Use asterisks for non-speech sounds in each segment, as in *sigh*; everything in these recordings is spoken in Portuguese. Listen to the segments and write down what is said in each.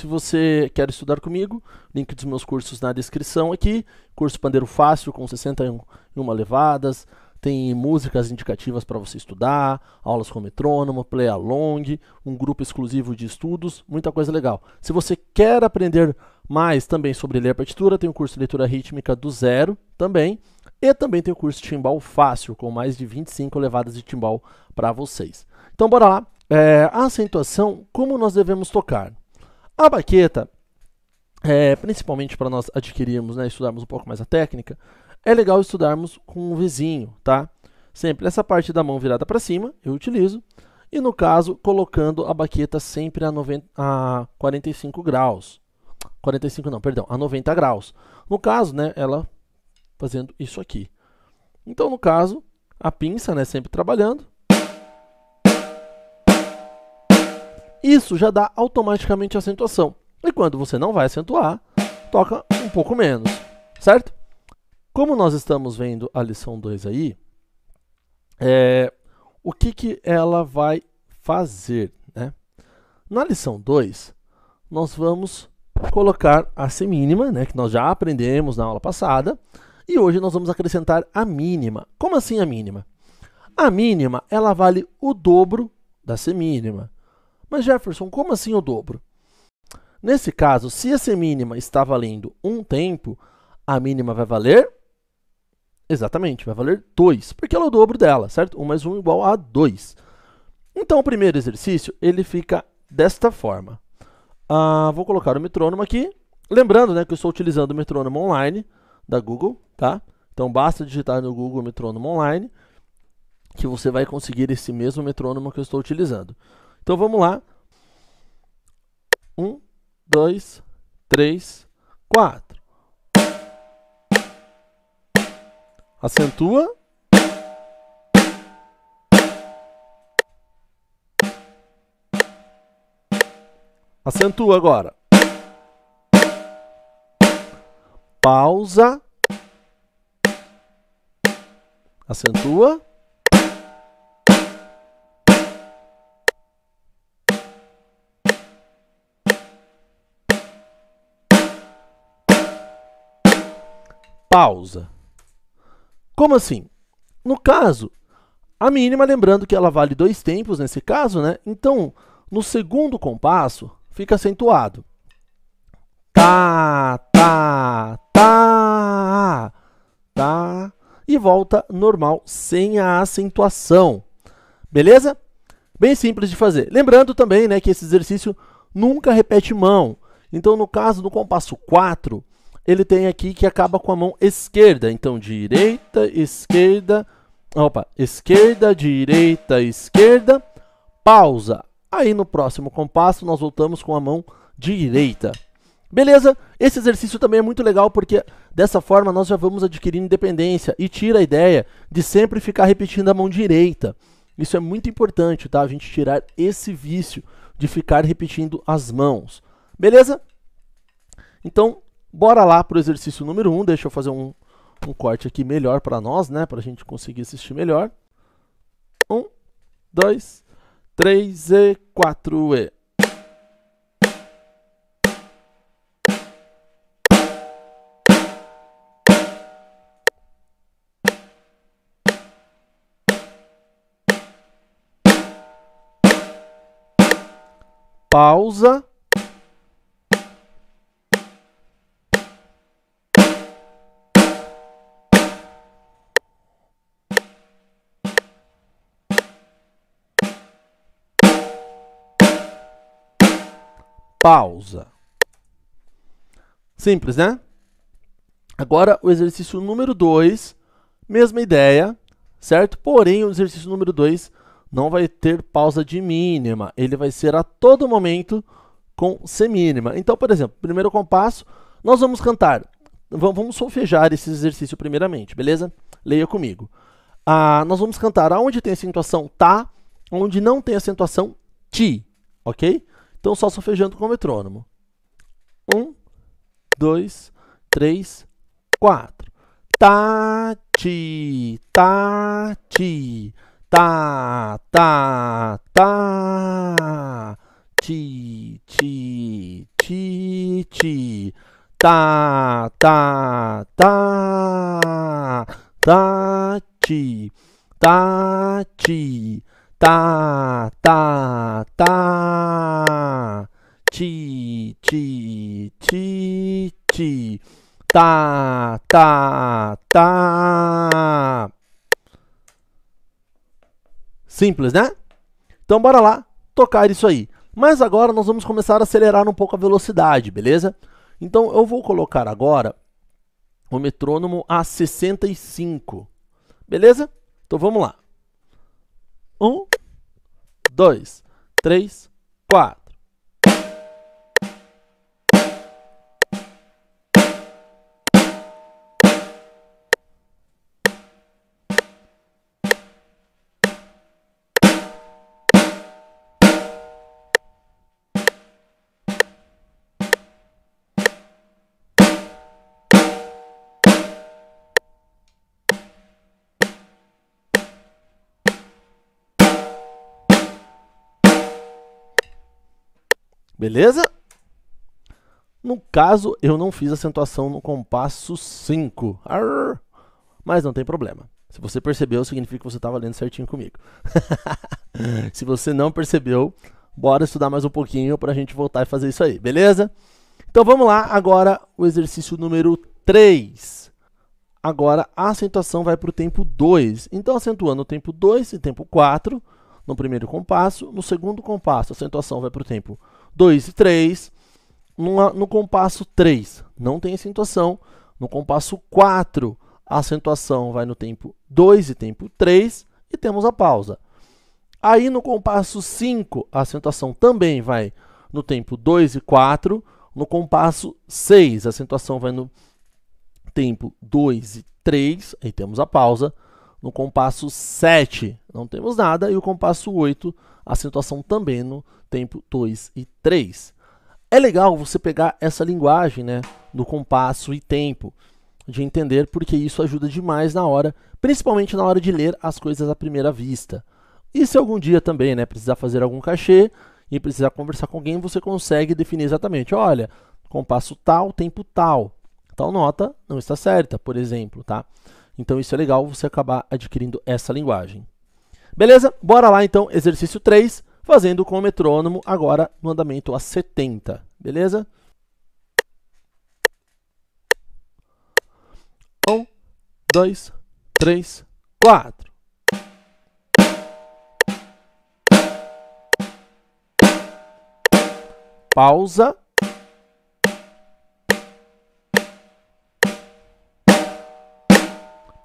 Se você quer estudar comigo, link dos meus cursos na descrição aqui. Curso Pandeiro Fácil com 61 levadas. Tem músicas indicativas para você estudar, aulas com metrônomo, play along, um grupo exclusivo de estudos, muita coisa legal. Se você quer aprender mais também sobre ler partitura, tem o curso de leitura rítmica do zero também. E também tem o curso Timbal Fácil, com mais de 25 levadas de timbal para vocês. Então bora lá. É, a acentuação, como nós devemos tocar? A baqueta, é, principalmente para nós adquirirmos, né, estudarmos um pouco mais a técnica, é legal estudarmos com o vizinho, tá? Sempre essa parte da mão virada para cima, eu utilizo, e no caso, colocando a baqueta sempre a, 90, a 45 graus. 45 não, perdão, a 90 graus. No caso, né, ela fazendo isso aqui. Então, no caso, a pinça, né, sempre trabalhando, Isso já dá automaticamente acentuação. E quando você não vai acentuar, toca um pouco menos, certo? Como nós estamos vendo a lição 2 aí, é, o que, que ela vai fazer? Né? Na lição 2, nós vamos colocar a semínima, né, que nós já aprendemos na aula passada, e hoje nós vamos acrescentar a mínima. Como assim a mínima? A mínima ela vale o dobro da semínima. Mas Jefferson, como assim o dobro? Nesse caso, se essa mínima está valendo um tempo, a mínima vai valer. Exatamente, vai valer 2, porque ela é o dobro dela, certo? 1 mais 1 igual a 2. Então, o primeiro exercício ele fica desta forma. Ah, vou colocar o metrônomo aqui. Lembrando né, que eu estou utilizando o metrônomo online da Google, tá? Então, basta digitar no Google metrônomo online que você vai conseguir esse mesmo metrônomo que eu estou utilizando. Então vamos lá. Um, dois, três, quatro. Acentua. Acentua agora. Pausa. Acentua. Pausa. Como assim? No caso, a mínima, lembrando que ela vale dois tempos nesse caso, né? Então, no segundo compasso, fica acentuado. Tá, tá, tá, tá. E volta normal, sem a acentuação. Beleza? Bem simples de fazer. Lembrando também né, que esse exercício nunca repete mão. Então, no caso do compasso 4, ele tem aqui que acaba com a mão esquerda. Então, direita, esquerda, opa, esquerda, direita, esquerda, pausa. Aí no próximo compasso nós voltamos com a mão direita. Beleza? Esse exercício também é muito legal porque dessa forma nós já vamos adquirindo independência e tira a ideia de sempre ficar repetindo a mão direita. Isso é muito importante, tá? A gente tirar esse vício de ficar repetindo as mãos. Beleza? Então, Bora lá para o exercício número 1. Um. Deixa eu fazer um, um corte aqui melhor para nós, né? Para a gente conseguir assistir melhor. 1, 2, 3 e 4 e... Pausa pausa. Simples, né? Agora, o exercício número 2, mesma ideia, certo? Porém, o exercício número 2 não vai ter pausa de mínima. Ele vai ser a todo momento com semínima. Então, por exemplo, primeiro compasso, nós vamos cantar. Vamos solfejar esse exercício primeiramente, beleza? Leia comigo. Ah, nós vamos cantar aonde tem acentuação tá, onde não tem acentuação ti, ok? Então só solfejando com o metrônomo. Um, dois, três, quatro. Tá, ti, tá, ti, tá, tá, tá. Ti, ti, ti, ti. Tá, tá, tá. Tá, ti, tá, ti tá, tá, tá, ti, ti, ti, ti, tá, tá, tá. Simples, né? Então bora lá tocar isso aí. Mas agora nós vamos começar a acelerar um pouco a velocidade, beleza? Então eu vou colocar agora o metrônomo a 65, beleza? Então vamos lá. Um, dois, três, quatro. Beleza? No caso, eu não fiz acentuação no compasso 5. Mas não tem problema. Se você percebeu, significa que você estava lendo certinho comigo. *laughs* Se você não percebeu, bora estudar mais um pouquinho para a gente voltar e fazer isso aí, beleza? Então vamos lá, agora o exercício número 3. Agora a acentuação vai para o tempo 2. Então acentuando o tempo 2 e tempo 4 no primeiro compasso, no segundo compasso a acentuação vai para o tempo 2 e 3, no compasso 3 não tem acentuação, no compasso 4 a acentuação vai no tempo 2 e tempo 3 e temos a pausa. Aí no compasso 5 a acentuação também vai no tempo 2 e 4, no compasso 6 a acentuação vai no tempo 2 e 3, aí temos a pausa. No compasso 7 não temos nada e o compasso 8 acentuação também no tempo 2 e 3. É legal você pegar essa linguagem né, do compasso e tempo, de entender, porque isso ajuda demais na hora, principalmente na hora de ler as coisas à primeira vista. E se algum dia também né, precisar fazer algum cachê e precisar conversar com alguém, você consegue definir exatamente, olha, compasso tal, tempo tal. Tal nota não está certa, por exemplo, tá? Então isso é legal você acabar adquirindo essa linguagem. Beleza? Bora lá então, exercício 3, fazendo com o metrônomo agora no andamento a 70, beleza? Um, dois, três, quatro. pausa.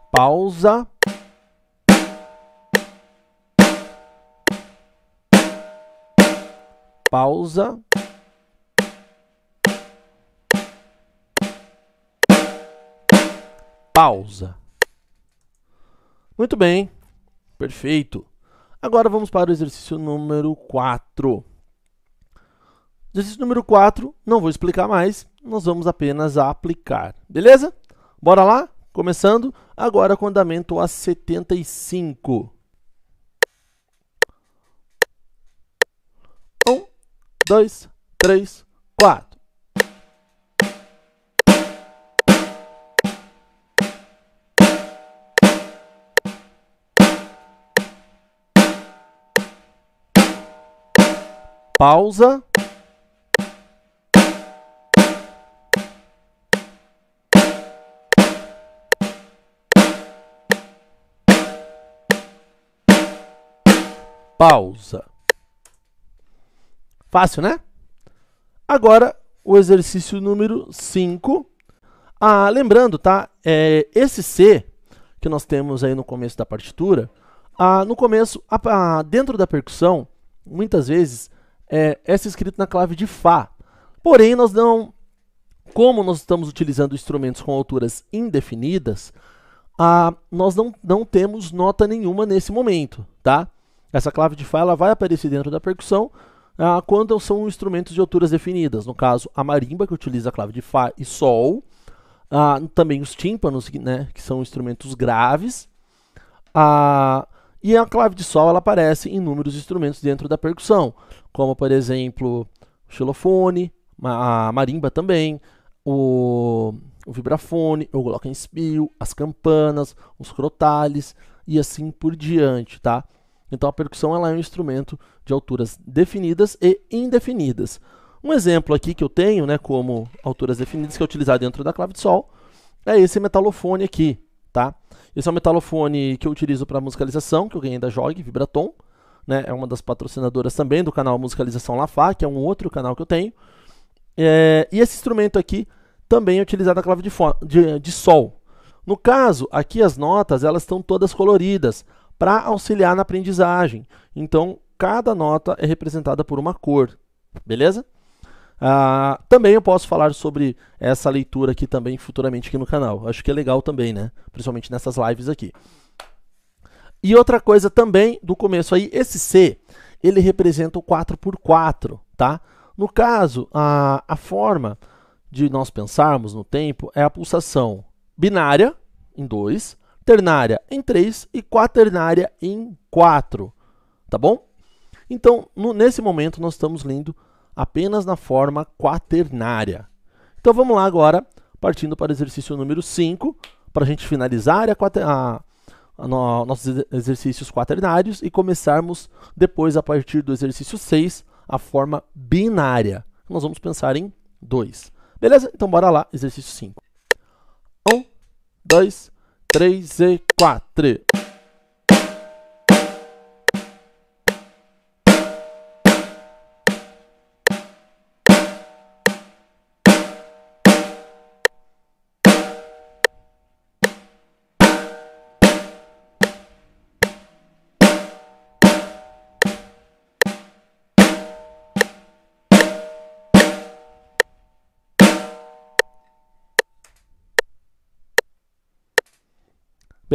Pausa. pausa. Pausa. Muito bem, perfeito. Agora vamos para o exercício número 4. Exercício número 4, não vou explicar mais, nós vamos apenas aplicar, beleza? Bora lá? Começando agora com andamento a 75. dois, três, quatro. Pausa. Pausa. Fácil, né? Agora, o exercício número 5. Ah, lembrando, tá? É, esse C que nós temos aí no começo da partitura, ah, no começo, dentro da percussão, muitas vezes, é, essa é na clave de Fá. Porém, nós não. Como nós estamos utilizando instrumentos com alturas indefinidas, ah, nós não, não temos nota nenhuma nesse momento, tá? Essa clave de Fá ela vai aparecer dentro da percussão, ah, quando são instrumentos de alturas definidas. No caso, a marimba, que utiliza a clave de Fá e Sol. Ah, também os tímpanos, né, que são instrumentos graves. Ah, e a clave de Sol ela aparece em inúmeros instrumentos dentro da percussão, como, por exemplo, o xilofone, a marimba também, o, o vibrafone, o glockenspiel, as campanas, os crotales e assim por diante, tá? Então a percussão ela é um instrumento de alturas definidas e indefinidas. Um exemplo aqui que eu tenho, né, como alturas definidas que é utilizar dentro da clave de sol, é esse metalofone aqui, tá? Esse é um metalofone que eu utilizo para musicalização, que eu ganhei da Jog, Vibraton, né? É uma das patrocinadoras também do canal Musicalização Lafá, que é um outro canal que eu tenho. É, e esse instrumento aqui também é utilizado na clave de, de, de sol. No caso, aqui as notas elas estão todas coloridas para auxiliar na aprendizagem. Então, cada nota é representada por uma cor, beleza? Ah, também eu posso falar sobre essa leitura aqui também futuramente aqui no canal. Acho que é legal também, né? Principalmente nessas lives aqui. E outra coisa também do começo aí, esse C, ele representa o 4x4, tá? No caso, a, a forma de nós pensarmos no tempo é a pulsação binária, em 2, ternária em 3 e quaternária em 4, tá bom? Então, no, nesse momento, nós estamos lendo apenas na forma quaternária. Então, vamos lá agora, partindo para o exercício número 5, para a gente finalizar a, a, a, no, nossos exercícios quaternários e começarmos depois, a partir do exercício 6, a forma binária. Nós vamos pensar em 2. Beleza? Então, bora lá, exercício 5. 1, 2, 3. 3 e 4.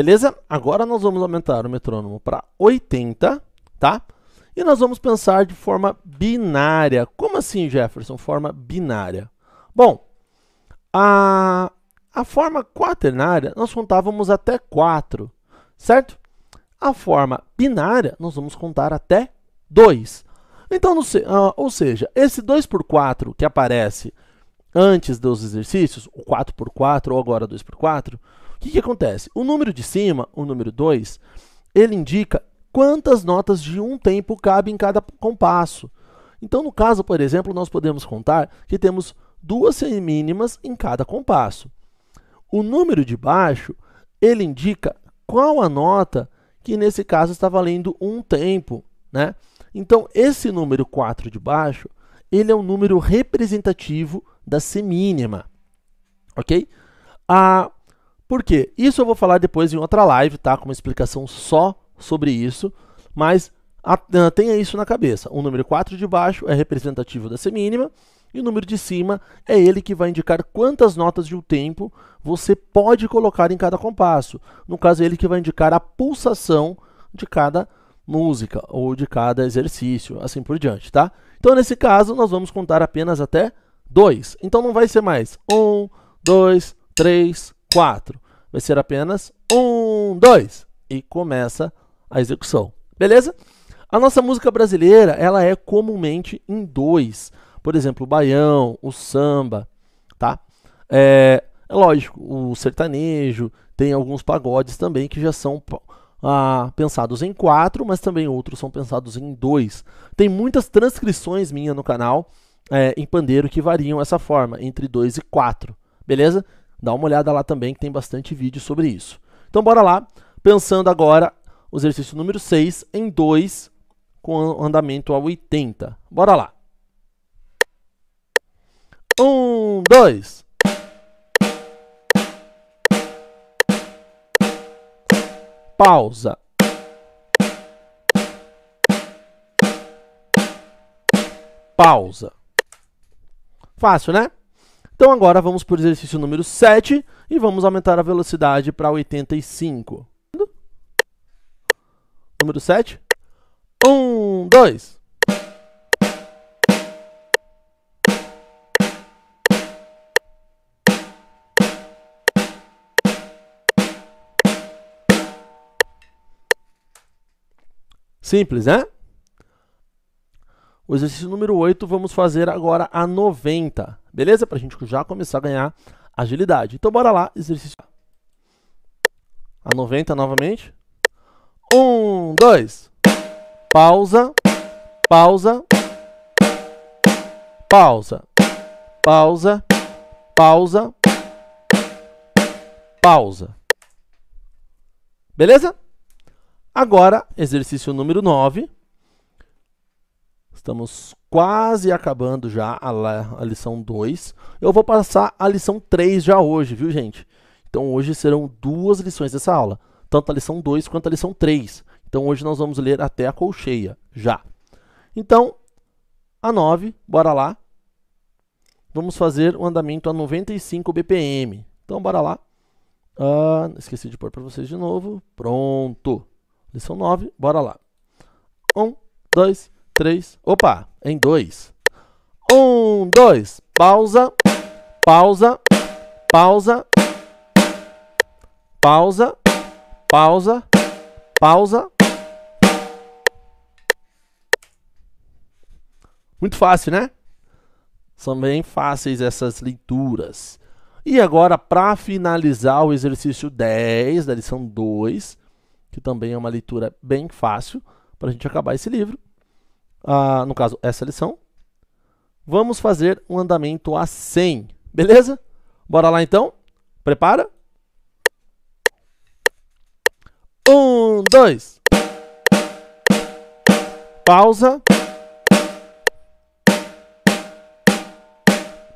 Beleza? Agora nós vamos aumentar o metrônomo para 80, tá? E nós vamos pensar de forma binária. Como assim, Jefferson? Forma binária. Bom, a, a forma quaternária nós contávamos até 4, certo? A forma binária nós vamos contar até 2. Então, no, uh, ou seja, esse 2 por 4 que aparece antes dos exercícios, o 4 por 4 ou agora 2 por 4, que, que acontece? O número de cima, o número 2, ele indica quantas notas de um tempo cabem em cada compasso. Então, no caso, por exemplo, nós podemos contar que temos duas semínimas em cada compasso. O número de baixo, ele indica qual a nota que nesse caso está valendo um tempo, né? Então, esse número 4 de baixo, ele é um número representativo da semínima, ok? A, por quê? Isso eu vou falar depois em outra live, tá? Com uma explicação só sobre isso, mas ah, tenha isso na cabeça. O número 4 de baixo é representativo da semínima e o número de cima é ele que vai indicar quantas notas de um tempo você pode colocar em cada compasso. No caso, é ele que vai indicar a pulsação de cada música ou de cada exercício, assim por diante, tá? Então, nesse caso, nós vamos contar apenas até 2. Então, não vai ser mais 1, 2, 3, 4. Vai ser apenas 1, 2 e começa a execução. Beleza? A nossa música brasileira, ela é comumente em dois. Por exemplo, o baião, o samba, tá? É, é lógico, o sertanejo, tem alguns pagodes também que já são ah, pensados em quatro, mas também outros são pensados em dois. Tem muitas transcrições minha no canal é, em pandeiro que variam essa forma, entre dois e quatro, beleza? Dá uma olhada lá também que tem bastante vídeo sobre isso. Então bora lá, pensando agora o exercício número 6 em 2 com andamento a 80. Bora lá. 1, 2... Pausa. Pausa. Fácil, né? Então agora vamos para o exercício número 7 e vamos aumentar a velocidade para 85. Número 7. 1, 2. Simples, né? O exercício número 8 vamos fazer agora a 90, beleza? Para a gente já começar a ganhar agilidade. Então bora lá, exercício. A 90 novamente. Um, 2. Pausa, pausa, pausa, pausa, pausa, pausa. Beleza? Agora, exercício número 9. Estamos quase acabando já a, a lição 2. Eu vou passar a lição 3 já hoje, viu, gente? Então hoje serão duas lições dessa aula, tanto a lição 2 quanto a lição 3. Então hoje nós vamos ler até a colcheia, já. Então, a 9, bora lá. Vamos fazer o um andamento a 95 BPM. Então, bora lá. Ah, esqueci de pôr para vocês de novo. Pronto. Lição 9, bora lá. 1, 2, 3 três. Opa, em dois. Um, dois. Pausa, pausa, pausa, pausa, pausa, pausa. Muito fácil, né? São bem fáceis essas leituras. E agora, para finalizar o exercício 10 da lição 2, que também é uma leitura bem fácil, para a gente acabar esse livro a, ah, no caso, essa lição, vamos fazer um andamento a 100, beleza? Bora lá então? Prepara? Um, dois. Pausa.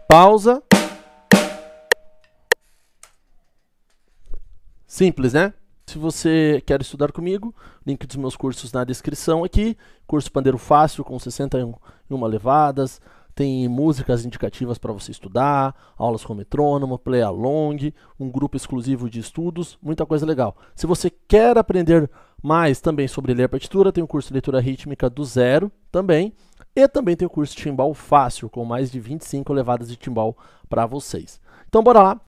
Pausa. Simples, né? Se você quer estudar comigo, link dos meus cursos na descrição aqui. Curso Pandeiro Fácil com 61 levadas. Tem músicas indicativas para você estudar, aulas com metrônomo, play along, um grupo exclusivo de estudos, muita coisa legal. Se você quer aprender mais também sobre ler partitura, tem o curso de leitura rítmica do zero também. E também tem o curso Timbal Fácil, com mais de 25 levadas de timbal para vocês. Então bora lá,